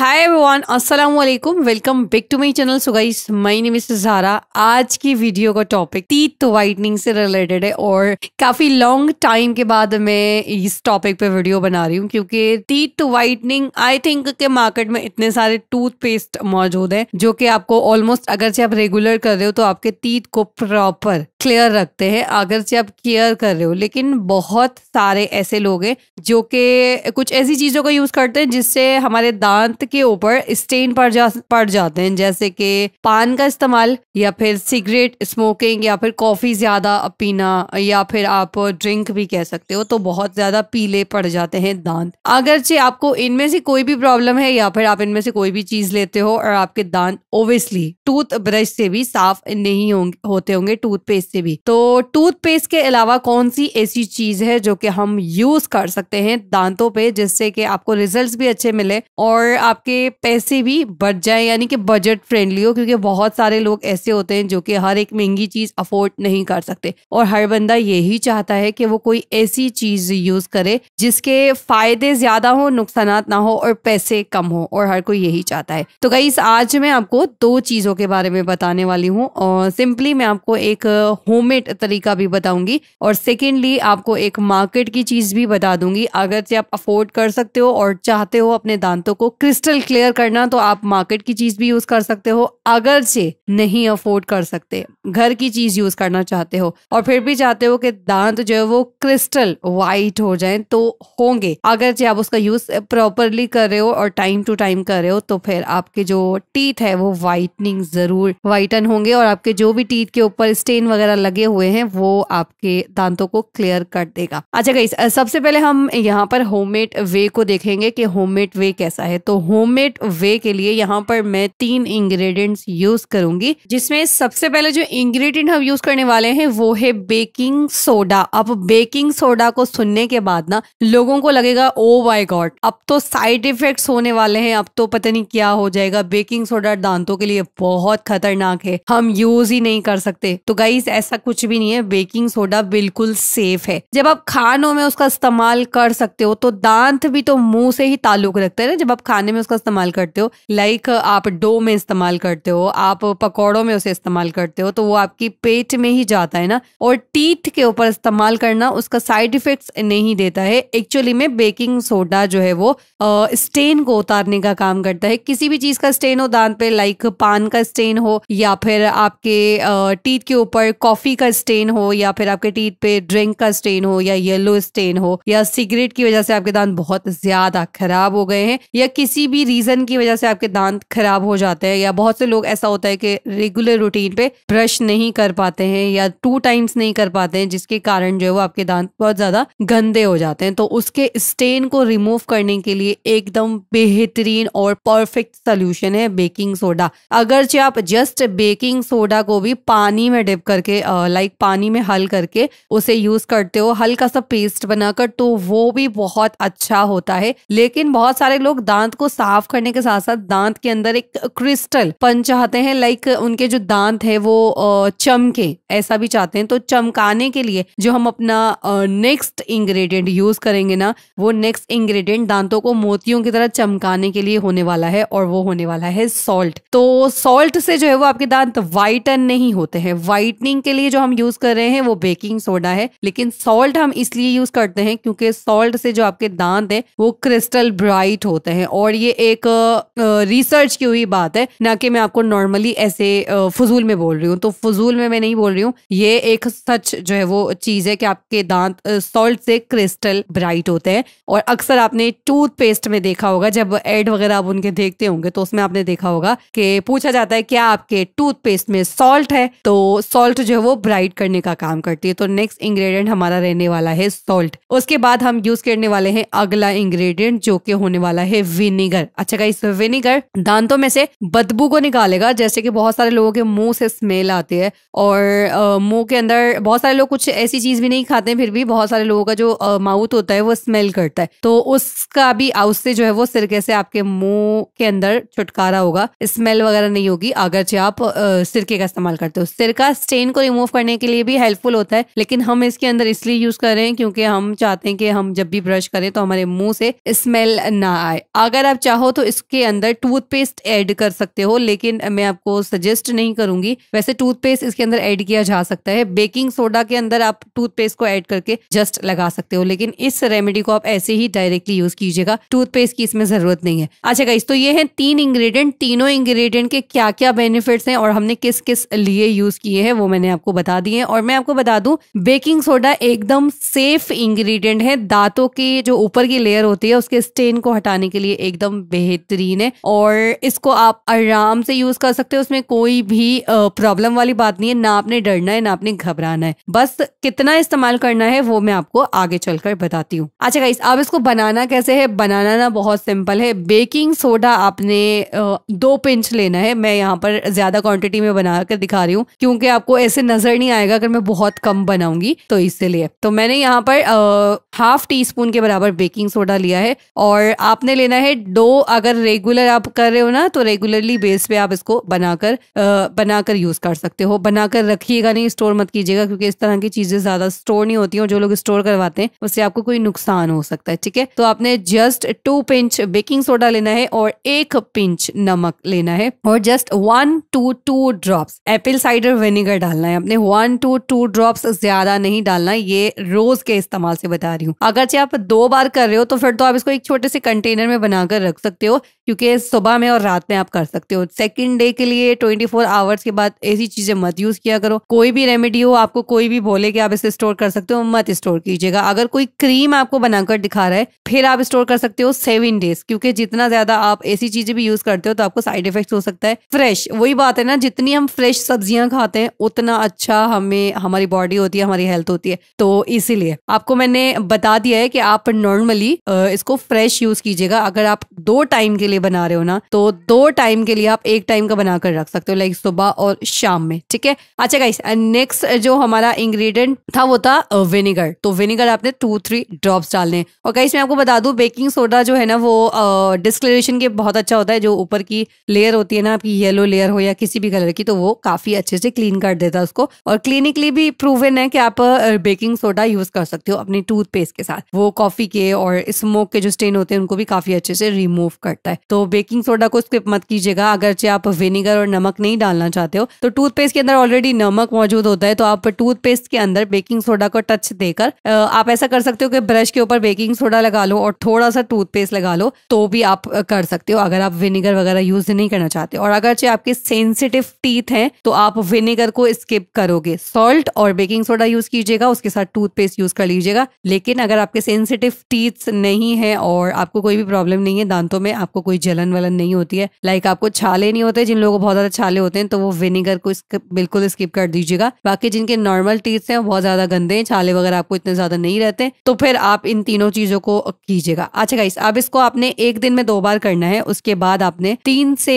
हाय everyone अस्सलाम वालेकुम welcome back to my channel so guys my name is Zara आज की वीडियो का टॉपिक टीथ वाइटनिंग से रिलेटेड है और काफी लॉन्ग टाइम के बाद मैं इस टॉपिक पे वीडियो बना रही हूँ क्योंकि टीथ वाइटनिंग आई थिंक के मार्केट में इतने सारे टूथपेस्ट मौजूद है जो कि आपको ऑलमोस्ट अगर से आप रेगुलर कर रहे हो तो आपके टीथ को प्रॉपर क्लियर रखते हैं अगर से आप केयर कर रहे हो लेकिन बहुत सारे ऐसे लोग हैं जो कि कुछ ऐसी चीजों का यूज करते हैं जिससे हमारे दांत के ऊपर स्टेन पड़ जा पड़ जाते हैं जैसे कि पान का इस्तेमाल या फिर सिगरेट स्मोकिंग या फिर कॉफ़ी ज़्यादा पीना या फिर आप ड्रिंक भी कह सकते हो तो बहुत ज़्यादा पीले पड़ जाते हैं दांत अगर अगरचे आपको इनमें से कोई भी प्रॉब्लम है या फिर आप इनमें से कोई भी चीज़ लेते हो और आपके दांत ओबियसली टूथ ब्रश से भी साफ नहीं होंगे होते होंगे टूथपेस्ट से भी तो टूथपेस्ट के अलावा कौन सी ऐसी चीज है जो कि हम यूज कर सकते हैं दांतों पे जिससे कि आपको रिजल्ट्स भी अच्छे मिले और आप आपके पैसे भी बच जाए यानी कि बजट फ्रेंडली हो क्योंकि बहुत सारे लोग ऐसे होते हैं जो कि हर एक महंगी चीज अफोर्ड नहीं कर सकते और हर बंदा यही चाहता है कि वो कोई ऐसी चीज यूज करे जिसके फायदे ज्यादा हो नुकसान ना हो और पैसे कम हो और हर कोई यही चाहता है तो गई आज मैं आपको दो चीजों के बारे में बताने वाली हूँ और सिंपली मैं आपको एक होम तरीका भी बताऊंगी और सेकेंडली आपको एक मार्केट की चीज भी बता दूंगी अगर से आप अफोर्ड कर सकते हो और चाहते हो अपने दांतों को क्रिस्टल क्रिस्टल क्लियर करना तो आप मार्केट की चीज भी यूज कर सकते हो अगर से नहीं अफोर्ड कर सकते घर की चीज यूज करना चाहते हो और फिर भी चाहते हो कि दांत जो है वो क्रिस्टल व्हाइट हो जाए तो होंगे अगर से आप उसका यूज प्रॉपरली कर रहे हो और टाइम टू टाइम कर रहे हो तो फिर आपके जो टीथ है वो व्हाइटनिंग जरूर व्हाइटन होंगे और आपके जो भी टीथ के ऊपर स्टेन वगैरह लगे हुए हैं वो आपके दांतों को क्लियर कर देगा अच्छा गई सबसे पहले हम यहाँ पर होममेड वे को देखेंगे कि होममेड वे कैसा है तो होम होममेड वे के लिए यहाँ पर मैं तीन इंग्रेडिएंट्स यूज करूंगी जिसमें सबसे पहले जो इंग्रेडिएंट हम यूज करने वाले हैं वो है बेकिंग सोडा अब बेकिंग सोडा को सुनने के बाद ना लोगों को लगेगा ओ बाय गॉड अब तो साइड इफेक्ट्स होने वाले हैं अब तो पता नहीं क्या हो जाएगा बेकिंग सोडा दांतों के लिए बहुत खतरनाक है हम यूज ही नहीं कर सकते तो गाइज ऐसा कुछ भी नहीं है बेकिंग सोडा बिल्कुल सेफ है जब आप खानों में उसका इस्तेमाल कर सकते हो तो दांत भी तो मुंह से ही ताल्लुक रखते हैं ना जब आप खाने में उसका इस्तेमाल करते हो लाइक आप डो में इस्तेमाल करते हो आप पकौड़ों में उसे इस्तेमाल करते हो तो वो आपकी पेट में ही जाता है ना और टीथ के ऊपर इस्तेमाल करना उसका साइड इफेक्ट्स नहीं देता है एक्चुअली में बेकिंग सोडा जो है वो स्टेन को उतारने का काम करता है किसी भी चीज का स्टेन हो दांत पे लाइक पान का स्टेन हो या फिर आपके टीथ के ऊपर कॉफी का स्टेन हो या फिर आपके टीथ पे ड्रिंक का स्टेन हो या येलो स्टेन हो या सिगरेट की वजह से आपके दांत बहुत ज्यादा खराब हो गए हैं या किसी भी रीज़न की वजह से आपके दांत खराब हो जाते हैं या बहुत से लोग ऐसा होता है कि रेगुलर रूटीन पे ब्रश नहीं कर पाते हैं या टू टाइम्स नहीं कर पाते हैं जिसके कारण जो है वो आपके दांत बहुत ज़्यादा गंदे हो जाते हैं तो उसके स्टेन को रिमूव करने के लिए एकदम बेहतरीन और परफेक्ट सोल्यूशन है बेकिंग सोडा अगरचे आप जस्ट बेकिंग सोडा को भी पानी में डिप करके लाइक पानी में हल करके उसे यूज करते हो हल्का सा पेस्ट बनाकर तो वो भी बहुत अच्छा होता है लेकिन बहुत सारे लोग दांत को साफ करने के साथ साथ दांत के अंदर एक क्रिस्टल पन चाहते हैं लाइक उनके जो दांत है वो चमके ऐसा भी चाहते हैं तो चमकाने के लिए जो हम अपना नेक्स्ट इंग्रेडिएंट यूज करेंगे ना वो नेक्स्ट इंग्रेडिएंट दांतों को मोतियों की तरह चमकाने के लिए होने वाला है और वो होने वाला है सॉल्ट तो सॉल्ट से जो है वो आपके दांत वाइटन नहीं होते हैं व्हाइटनिंग के लिए जो हम यूज कर रहे हैं वो बेकिंग सोडा है लेकिन सॉल्ट हम इसलिए यूज करते हैं क्योंकि सॉल्ट से जो आपके दांत है वो क्रिस्टल ब्राइट होते हैं और ये ये एक रिसर्च की हुई बात है ना कि मैं आपको नॉर्मली ऐसे फजूल में बोल रही हूँ तो फजूल में मैं नहीं बोल रही हूँ ये एक सच जो है वो चीज़ है कि आपके दांत सॉल्ट से क्रिस्टल ब्राइट होते हैं और अक्सर आपने टूथपेस्ट में देखा होगा जब एड वगैरह आप उनके देखते होंगे तो उसमें आपने देखा होगा कि पूछा जाता है क्या आपके टूथपेस्ट में सॉल्ट है तो सॉल्ट जो है वो ब्राइट करने का काम करती है तो नेक्स्ट इंग्रेडिएंट हमारा रहने वाला है सॉल्ट उसके बाद हम यूज करने वाले हैं अगला इंग्रेडिएंट जो कि होने वाला है विनेगर विनेगर अच्छा गाइस विनेगर तो दांतों में से बदबू को निकालेगा जैसे कि बहुत सारे लोगों के मुंह से स्मेल आती है और मुंह के अंदर बहुत सारे लोग कुछ ऐसी चीज भी नहीं खाते फिर भी बहुत सारे लोगों का जो माउथ होता है वो स्मेल करता है तो उसका भी उससे जो है वो सिरके से आपके मुंह के अंदर छुटकारा होगा स्मेल वगैरह नहीं होगी अगर जो आप सिरके का इस्तेमाल करते हो सिरका स्टेन को रिमूव करने के लिए भी हेल्पफुल होता है लेकिन हम इसके अंदर इसलिए यूज कर रहे हैं क्योंकि हम चाहते हैं कि हम जब भी ब्रश करें तो हमारे मुंह से स्मेल ना आए अगर आप चाहो तो इसके अंदर टूथपेस्ट ऐड कर सकते हो लेकिन मैं आपको सजेस्ट नहीं करूंगी वैसे टूथपेस्ट इसके अंदर ऐड किया जा सकता है बेकिंग सोडा के अंदर आप टूथपेस्ट को ऐड करके जस्ट लगा सकते हो लेकिन इस रेमेडी को आप ऐसे ही डायरेक्टली यूज कीजिएगा टूथपेस्ट की इसमें जरूरत नहीं है अच्छा गाइस तो ये है तीन इंग्रेडिएंट तीनों इंग्रेडिएंट के क्या क्या बेनिफिट्स हैं और हमने किस किस लिए यूज किए हैं वो मैंने आपको बता दिए और मैं आपको बता दूं बेकिंग सोडा एकदम सेफ इंग्रेडिएंट है दांतों के जो ऊपर की लेयर होती है उसके स्टेन को हटाने के लिए एकदम बेहतरीन है और इसको आप आराम से यूज कर सकते हो उसमें कोई भी प्रॉब्लम वाली बात नहीं है ना आपने डरना है ना आपने घबराना है बस कितना इस्तेमाल करना है वो मैं आपको आगे चलकर बताती हूँ अच्छा गाइस अब इसको बनाना कैसे है बनाना ना बहुत सिंपल है बेकिंग सोडा आपने दो पिंच लेना है मैं यहाँ पर ज्यादा क्वांटिटी में बनाकर दिखा रही हूँ क्योंकि आपको ऐसे नजर नहीं आएगा अगर मैं बहुत कम बनाऊंगी तो इसलिए तो मैंने यहाँ पर हाफ टी स्पून के बराबर बेकिंग सोडा लिया है और आपने लेना है दो तो अगर रेगुलर आप कर रहे हो ना तो रेगुलरली बेस पे आप इसको बनाकर बनाकर यूज़ कर सकते हो बनाकर रखिएगा नहीं स्टोर मत कीजिएगा क्योंकि इस तरह की चीज़ें ज़्यादा स्टोर नहीं होती और जो लोग स्टोर करवाते हैं उससे आपको कोई नुकसान हो सकता है ठीक है तो आपने just two pinch baking soda लेना है और एक पिंच नमक लेना है और just one to two drops apple cider vinegar डालना है अपने वन टू टू ड्रॉप्स ज्यादा नहीं डालना ये रोज के इस्तेमाल से बता रही हूँ अगर आप दो बार कर रहे हो तो फिर तो आप इसको एक छोटे से कंटेनर में बनाकर रख रख सकते हो क्योंकि सुबह में और रात में आप कर सकते हो सेकेंड डे के लिए ट्वेंटी फोर आवर्स के बाद ऐसी चीज़ें मत यूज़ किया करो कोई भी रेमेडी हो आपको कोई भी बोले कि आप इसे स्टोर कर सकते हो मत स्टोर कीजिएगा अगर कोई क्रीम आपको बनाकर दिखा रहा है फिर आप स्टोर कर सकते हो सेवन डेज क्योंकि जितना ज़्यादा आप ऐसी चीज़ें भी यूज़ करते हो तो आपको साइड इफेक्ट हो सकता है फ्रेश वही बात है ना जितनी हम फ्रेश सब्जियां खाते हैं उतना अच्छा हमें हमारी बॉडी होती है हमारी हेल्थ होती है तो इसीलिए आपको मैंने बता दिया है कि आप नॉर्मली इसको फ्रेश यूज कीजिएगा अगर आप दो टाइम के लिए बना रहे हो ना तो दो टाइम के लिए आप एक टाइम का बनाकर रख सकते हो लाइक सुबह और शाम में ठीक है अच्छा गाइस नेक्स्ट जो हमारा इंग्रेडिएंट था वो था विनेगर uh, तो विनेगर आपने टू थ्री ड्रॉप डालने और गाइस मैं आपको बता दू बेकिंग सोडा जो है ना वो डिस्क्लेरेशन uh, के बहुत अच्छा होता है जो ऊपर की लेयर होती है ना आपकी येलो लेयर हो या किसी भी कलर की तो वो काफी अच्छे से क्लीन कर देता है उसको और क्लिनिकली भी प्रूवन है कि आप बेकिंग सोडा यूज कर सकते हो अपनी टूथपेस्ट के साथ वो कॉफी के और स्मोक के जो स्टेन होते हैं उनको भी काफी अच्छे से रिमूव रिमूव करता है तो बेकिंग सोडा को स्किप मत कीजिएगा अगर चाहे आप विनेगर और नमक नहीं डालना चाहते हो तो टूथपेस्ट के अंदर ऑलरेडी नमक मौजूद होता है तो आप टूथपेस्ट के अंदर बेकिंग सोडा को टच देकर आप ऐसा कर सकते हो कि ब्रश के ऊपर बेकिंग सोडा लगा लो और थोड़ा सा टूथपेस्ट लगा लो तो भी आप कर सकते हो अगर आप विनेगर वगैरह यूज नहीं करना चाहते और अगर चाहे आपके सेंसिटिव टीथ हैं तो आप विनेगर को स्किप करोगे सॉल्ट और बेकिंग सोडा यूज कीजिएगा उसके साथ टूथपेस्ट यूज कर लीजिएगा लेकिन अगर आपके सेंसिटिव टीथ नहीं है और आपको कोई भी प्रॉब्लम नहीं है दांत दांतों में आपको कोई जलन वलन नहीं होती है लाइक आपको छाले नहीं होते जिन लोगों को बहुत ज्यादा छाले होते हैं तो वो विनेगर को बिल्कुल स्किप कर दीजिएगा बाकी जिनके नॉर्मल टीथ हैं बहुत ज्यादा गंदे हैं छाले वगैरह आपको इतने ज्यादा नहीं रहते तो फिर आप इन तीनों चीजों को कीजिएगा अच्छा गाइस अब इसको आपने एक दिन में दो बार करना है उसके बाद आपने तीन से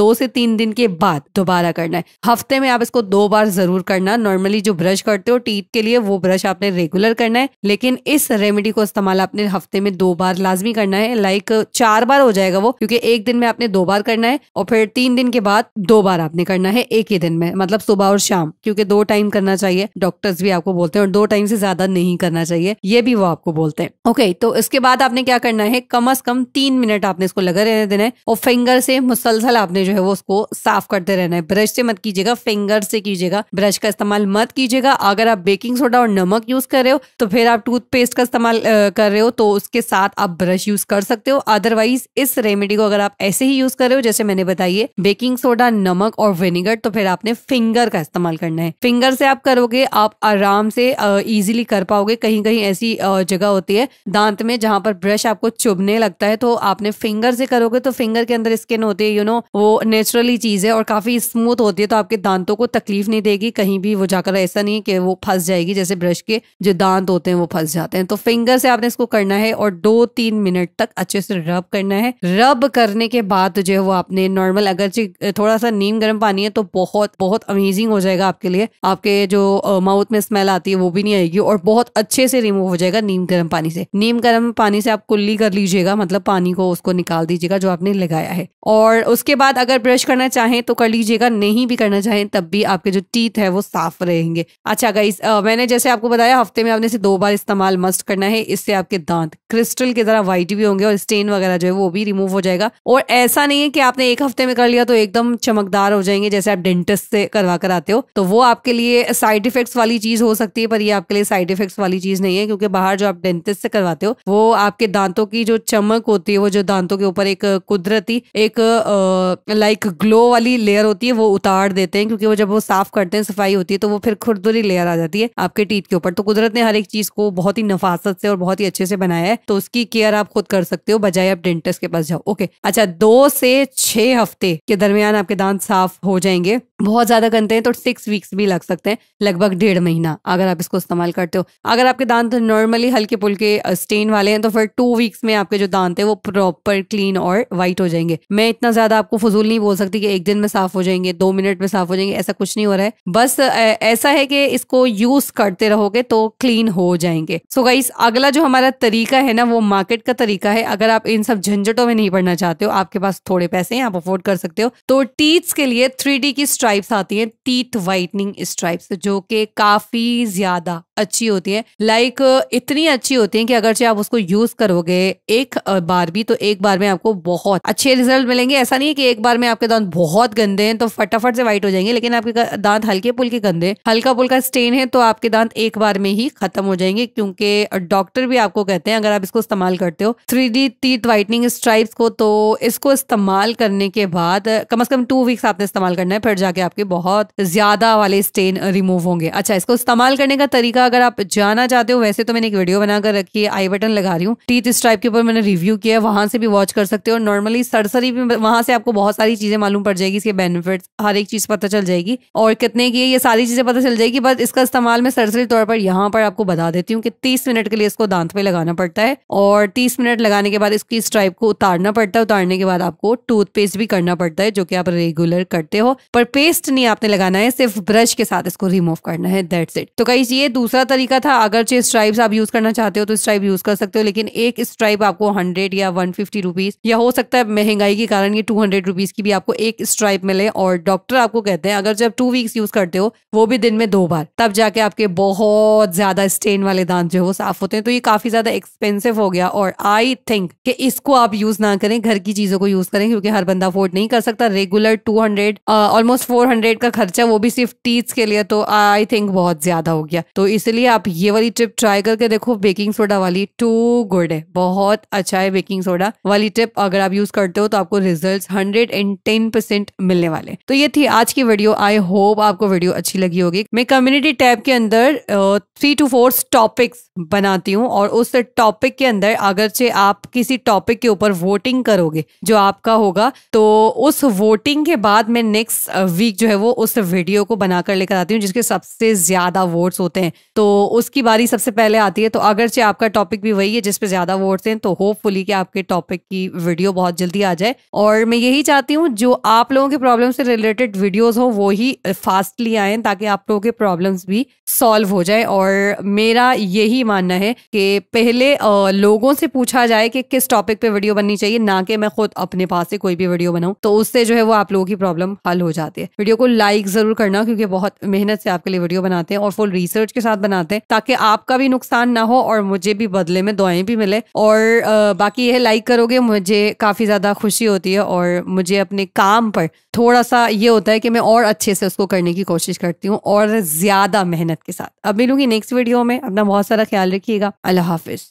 दो से तीन दिन के बाद दोबारा करना है हफ्ते में आप इसको दो बार जरूर करना नॉर्मली जो ब्रश करते हो टीथ के लिए वो ब्रश आपने रेगुलर करना है लेकिन इस रेमेडी को इस्तेमाल आपने हफ्ते में दो बार लाजमी करना है लाइक चार बार बार हो जाएगा वो क्योंकि एक दिन में आपने दो बार करना है और फिर तीन दिन के बाद दो बार आपने करना है एक ही दिन में मतलब सुबह और शाम क्योंकि दो टाइम करना चाहिए डॉक्टर्स भी आपको बोलते हैं और दो टाइम से ज्यादा नहीं करना चाहिए ये भी वो आपको बोलते हैं ओके तो इसके बाद आपने क्या करना है कम अज कम तीन मिनट आपने इसको लगा रहने देना है और फिंगर से मुसलसल आपने जो है वो उसको साफ करते रहना है ब्रश से मत कीजिएगा फिंगर से कीजिएगा ब्रश का इस्तेमाल मत कीजिएगा अगर आप बेकिंग सोडा और नमक यूज कर रहे हो तो फिर आप टूथपेस्ट का इस्तेमाल कर रहे हो तो उसके साथ आप ब्रश यूज कर सकते हो अदरवाइज अदरवाइज इस रेमेडी को अगर आप ऐसे ही यूज कर रहे हो जैसे मैंने बताइए बेकिंग सोडा नमक और विनेगर तो फिर आपने फिंगर का इस्तेमाल करना है फिंगर से आप करोगे आप आराम से इजिली कर पाओगे कहीं कहीं ऐसी जगह होती है दांत में जहां पर ब्रश आपको चुभने लगता है तो आपने फिंगर से करोगे तो फिंगर के अंदर स्किन होती है यू नो वो नेचुरली चीज है और काफी स्मूथ होती है तो आपके दांतों को तकलीफ नहीं देगी कहीं भी वो जाकर ऐसा नहीं कि वो फंस जाएगी जैसे ब्रश के जो दांत होते हैं वो फंस जाते हैं तो फिंगर से आपने इसको करना है और दो तीन मिनट तक अच्छे से रब करना है रब करने के बाद जो है वो आपने नॉर्मल अगर थोड़ा सा नीम गर्म पानी है तो बहुत बहुत अमेजिंग हो जाएगा आपके लिए आपके जो माउथ में स्मेल आती है वो भी नहीं आएगी और बहुत अच्छे से रिमूव हो जाएगा नीम गर्म पानी से नीम गर्म पानी से आप कुल्ली कर लीजिएगा मतलब पानी को उसको निकाल दीजिएगा जो आपने लगाया है और उसके बाद अगर ब्रश करना चाहें तो कर लीजिएगा नहीं भी करना चाहें तब भी आपके जो टीथ है वो साफ रहेंगे अच्छा गाइस मैंने जैसे आपको बताया हफ्ते में आपने इसे दो बार इस्तेमाल मस्ट करना है इससे आपके दांत क्रिस्टल की तरह व्हाइट भी होंगे और स्टेन वगैरह जो है वो भी रिमूव हो जाएगा और ऐसा नहीं है कि आपने एक हफ्ते में कर लिया तो एकदम चमकदार हो जाएंगे जैसे आप डेंटिस्ट से करवा कर आते हो तो वो आपके लिए साइड इफेक्ट्स वाली चीज हो सकती है पर ये आपके लिए साइड इफेक्ट्स वाली चीज नहीं है क्योंकि बाहर जो आप डेंटिस्ट से करवाते हो वो आपके दांतों की जो चमक होती है वो जो दांतों के ऊपर एक कुदरती एक लाइक ग्लो वाली लेयर होती है वो उतार देते हैं क्योंकि वो जब वो साफ करते हैं सफाई होती है तो वो फिर खुरदुरी लेयर आ जाती है आपके टीथ के ऊपर तो कुदरत ने हर एक चीज को बहुत ही नफासत से और बहुत ही अच्छे से बनाया है तो उसकी केयर आप खुद कर सकते हो बजाय आप डेंटिस्ट डेंटिस्ट के पास जाओ ओके अच्छा दो से छह हफ्ते के दरमियान आपके दांत साफ हो जाएंगे बहुत ज्यादा गंदे हैं तो सिक्स वीक्स भी लग सकते हैं लगभग डेढ़ महीना अगर आप इसको इस्तेमाल करते हो अगर आपके दांत नॉर्मली हल्के पुल्के स्टेन वाले हैं तो फिर टू वीक्स में आपके जो दांत है वो प्रॉपर क्लीन और व्हाइट हो जाएंगे मैं इतना ज्यादा आपको फजूल नहीं बोल सकती कि एक दिन में साफ हो जाएंगे दो मिनट में साफ हो जाएंगे ऐसा कुछ नहीं हो रहा है बस ऐसा है कि इसको यूज करते रहोगे तो क्लीन हो जाएंगे सो so गाइस अगला जो हमारा तरीका है ना वो मार्केट का तरीका है अगर आप इन सब झंझटों में नहीं पड़ना चाहते हो आपके पास थोड़े पैसे हैं आप अफोर्ड कर सकते हो तो टीथ्स के लिए थ्री की स्ट्राइप्स आती है टीथ वाइटनिंग स्ट्राइप्स जो कि काफी ज्यादा अच्छी होती है लाइक like, इतनी अच्छी होती है कि अगर चाहे आप उसको यूज करोगे एक बार भी तो एक बार में आपको बहुत अच्छे रिजल्ट मिलेंगे ऐसा नहीं है कि एक बार में आपके दांत बहुत गंदे हैं तो फटाफट से व्हाइट हो जाएंगे लेकिन आपके दांत हल्के पुलके गंदे हल्का पुल्का स्टेन है तो आपके दांत एक बार में ही खत्म हो जाएंगे क्योंकि डॉक्टर भी आपको कहते हैं अगर आप इसको इस्तेमाल करते हो थ्री डी टीथ व्हाइटनिंग रीडिंग स्ट्राइप्स को तो इसको इस्तेमाल करने के बाद कम अज़ कम टू वीक्स आपने इस्तेमाल करना है फिर जाके आपके बहुत ज़्यादा वाले स्टेन रिमूव होंगे अच्छा इसको इस्तेमाल करने का तरीका अगर आप जाना चाहते हो वैसे तो मैंने एक वीडियो बनाकर रखी है आई बटन लगा रही हूँ टीथ स्ट्राइप के ऊपर मैंने रिव्यू किया है वहां से भी वॉच कर सकते हो नॉर्मली सरसरी भी वहां से आपको बहुत सारी चीज़ें मालूम पड़ जाएगी इसके बेनिफिट हर एक चीज़ पता चल जाएगी और कितने की है ये सारी चीज़ें पता चल जाएगी बस इसका इस्तेमाल मैं सरसरी तौर पर यहाँ पर आपको बता देती हूँ कि तीस मिनट के लिए इसको दांत पे लगाना पड़ता है और तीस मिनट लगाने के बाद इसकी स्ट्राइप पाइप को उतारना पड़ता है उतारने के बाद आपको टूथपेस्ट भी करना पड़ता है जो कि आप रेगुलर करते हो पर पेस्ट नहीं आपने लगाना है सिर्फ ब्रश के साथ इसको रिमूव करना है दैट्स इट तो कहीं ये दूसरा तरीका था अगर चे स्ट्राइप्स आप यूज करना चाहते हो तो स्ट्राइप यूज कर सकते हो लेकिन एक स्ट्राइप आपको हंड्रेड या वन फिफ्टी या हो सकता है महंगाई के कारण ये टू हंड्रेड की भी आपको एक स्ट्राइप मिले और डॉक्टर आपको कहते हैं अगर जब टू वीक्स यूज करते हो वो भी दिन में दो बार तब जाके आपके बहुत ज्यादा स्टेन वाले दांत जो है वो साफ होते हैं तो ये काफी ज्यादा एक्सपेंसिव हो गया और आई थिंक कि इसको को आप यूज ना करें घर की चीजों को यूज करें क्योंकि हर बंदा अफोर्ड नहीं कर सकता regular two hundred almost four hundred का खर्चा वो भी सिर्फ टीथ के लिए तो आई थिंक बहुत ज्यादा हो गया तो इसलिए आप ये वाली टिप ट्राई करके देखो बेकिंग सोडा वाली टू गुड है बहुत अच्छा है बेकिंग सोडा वाली टिप अगर आप यूज करते हो तो आपको result hundred and ten percent मिलने वाले तो ये थी आज की वीडियो आई होप आपको वीडियो अच्छी लगी होगी मैं कम्युनिटी टैब के अंदर थ्री टू फोर टॉपिक्स बनाती हूँ और उस टॉपिक के अंदर अगर आप किसी टॉपिक टॉपिक के ऊपर वोटिंग करोगे जो आपका होगा तो उस वोटिंग के बाद मैं नेक्स्ट वीक जो है वो उस वीडियो को बनाकर लेकर आती हूँ जिसके सबसे ज्यादा वोट्स होते हैं तो उसकी बारी सबसे पहले आती है तो अगरचे आपका टॉपिक भी वही है जिसपे ज्यादा वोट्स हैं तो होपफुली कि आपके टॉपिक की वीडियो बहुत जल्दी आ जाए और मैं यही चाहती हूँ जो आप लोगों के प्रॉब्लम से रिलेटेड वीडियोज हो वो ही फास्टली आए ताकि आप लोगों के प्रॉब्लम्स भी सॉल्व हो जाए और मेरा यही मानना है कि पहले लोगों से पूछा जाए कि किस टॉपिक पे वीडियो बननी चाहिए ना कि मैं खुद अपने पास से कोई भी वीडियो बनाऊं तो उससे जो है वो आप लोगों की प्रॉब्लम हल हो जाती है वीडियो को लाइक जरूर करना क्योंकि बहुत मेहनत से आपके लिए वीडियो बनाते हैं और फुल रिसर्च के साथ बनाते हैं ताकि आपका भी नुकसान ना हो और मुझे भी बदले में दुआएं भी मिले और बाकी यह लाइक करोगे मुझे काफी ज्यादा खुशी होती है और मुझे अपने काम पर थोड़ा सा ये होता है कि मैं और अच्छे से उसको करने की कोशिश करती हूँ और ज्यादा मेहनत के साथ अब मिलूंगी नेक्स्ट वीडियो में अपना बहुत सारा ख्याल रखिएगा अल्लाह हाफिज